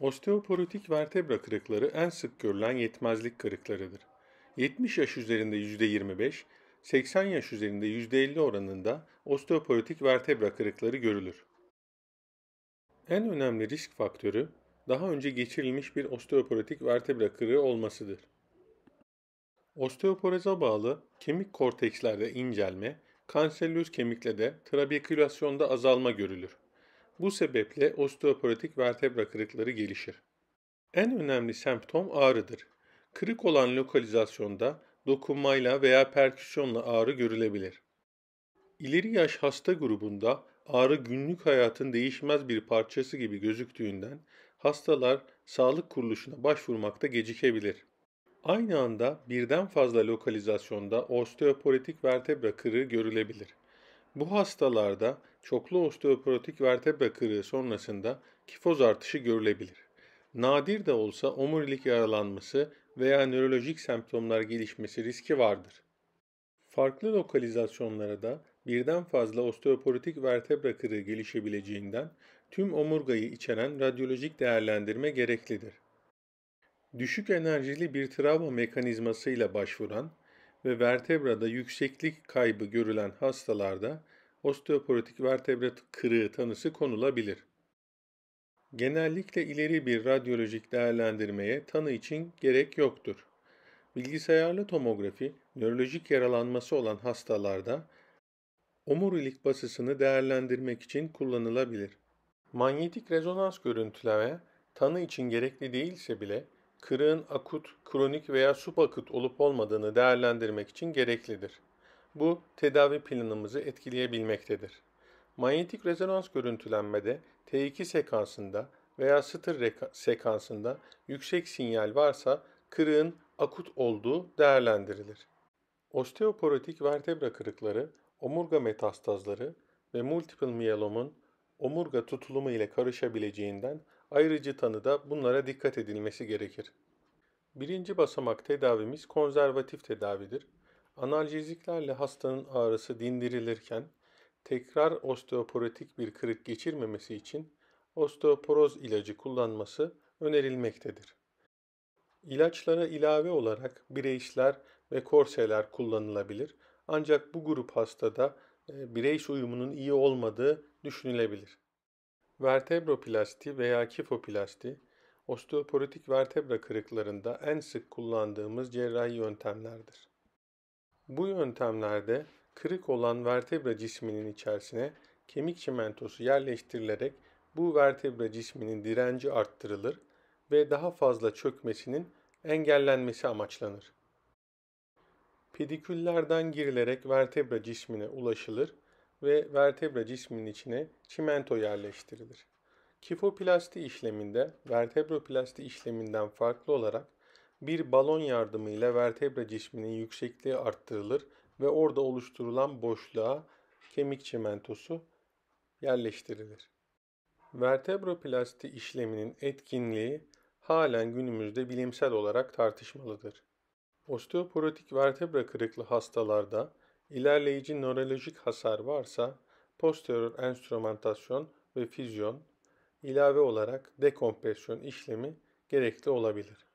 Osteoporotik vertebra kırıkları en sık görülen yetmezlik kırıklarıdır. 70 yaş üzerinde %25, 80 yaş üzerinde %50 oranında osteoporotik vertebra kırıkları görülür. En önemli risk faktörü daha önce geçirilmiş bir osteoporotik vertebra kırığı olmasıdır. Osteoporoza bağlı kemik kortekslerde incelme, kanserlöz kemikle de trabekülasyonda azalma görülür. Bu sebeple osteoporotik vertebra kırıkları gelişir. En önemli semptom ağrıdır. Kırık olan lokalizasyonda dokunmayla veya perküsyonla ağrı görülebilir. İleri yaş hasta grubunda ağrı günlük hayatın değişmez bir parçası gibi gözüktüğünden hastalar sağlık kuruluşuna başvurmakta gecikebilir. Aynı anda birden fazla lokalizasyonda osteoporotik vertebra kırığı görülebilir. Bu hastalarda çoklu osteoporotik vertebra kırığı sonrasında kifoz artışı görülebilir. Nadir de olsa omurilik yaralanması veya nörolojik semptomlar gelişmesi riski vardır. Farklı lokalizasyonlara da birden fazla osteoporotik vertebra kırığı gelişebileceğinden tüm omurgayı içeren radyolojik değerlendirme gereklidir. Düşük enerjili bir travma mekanizmasıyla başvuran ve vertebrada yükseklik kaybı görülen hastalarda osteoporotik vertebra kırığı tanısı konulabilir. Genellikle ileri bir radyolojik değerlendirmeye tanı için gerek yoktur. Bilgisayarlı tomografi, nörolojik yaralanması olan hastalarda omurilik basısını değerlendirmek için kullanılabilir. Manyetik rezonans görüntüleme tanı için gerekli değilse bile kırığın akut, kronik veya subakut olup olmadığını değerlendirmek için gereklidir. Bu tedavi planımızı etkileyebilmektedir. Manyetik rezonans görüntülenmede T2 sekansında veya satır sekansında yüksek sinyal varsa kırığın akut olduğu değerlendirilir. Osteoporotik vertebra kırıkları, omurga metastazları ve multiple miyelomun omurga tutulumu ile karışabileceğinden Ayrıcı tanıda bunlara dikkat edilmesi gerekir. Birinci basamak tedavimiz konservatif tedavidir. Analjeziklerle hastanın ağrısı dindirilirken tekrar osteoporotik bir kırık geçirmemesi için osteoporoz ilacı kullanması önerilmektedir. İlaçlara ilave olarak bireysler ve korseler kullanılabilir. Ancak bu grup hastada e, bireys uyumunun iyi olmadığı düşünülebilir. Vertebroplasti veya kifoplasti, osteoporotik vertebra kırıklarında en sık kullandığımız cerrahi yöntemlerdir. Bu yöntemlerde kırık olan vertebra cisminin içerisine kemik çimentosu yerleştirilerek bu vertebra cisminin direnci arttırılır ve daha fazla çökmesinin engellenmesi amaçlanır. Pediküllerden girilerek vertebra cismine ulaşılır ve vertebra cisminin içine çimento yerleştirilir. Kifoplasti işleminde vertebroplasti işleminden farklı olarak bir balon yardımıyla vertebra cisminin yüksekliği arttırılır ve orada oluşturulan boşluğa kemik çimentosu yerleştirilir. Vertebroplasti işleminin etkinliği halen günümüzde bilimsel olarak tartışmalıdır. Osteoporotik vertebra kırıklı hastalarda İlerleyici nörolojik hasar varsa posterior enstrümantasyon ve füzyon ilave olarak dekompresyon işlemi gerekli olabilir.